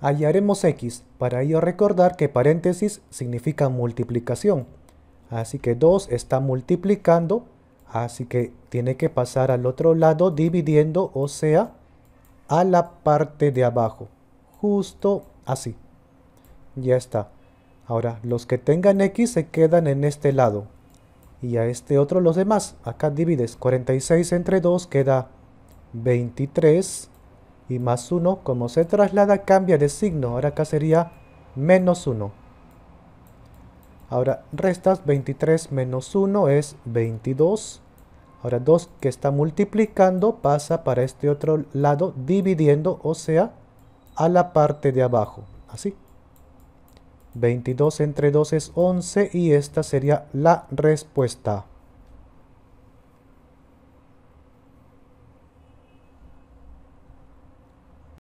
hallaremos x, para ello recordar que paréntesis significa multiplicación. Así que 2 está multiplicando, así que tiene que pasar al otro lado dividiendo, o sea, a la parte de abajo, justo así. Ya está. Ahora, los que tengan x se quedan en este lado. Y a este otro los demás. Acá divides 46 entre 2 queda 23 y más 1, como se traslada, cambia de signo. Ahora acá sería menos 1. Ahora restas 23 menos 1 es 22. Ahora 2 que está multiplicando pasa para este otro lado dividiendo, o sea, a la parte de abajo. Así. 22 entre 2 es 11 y esta sería la respuesta.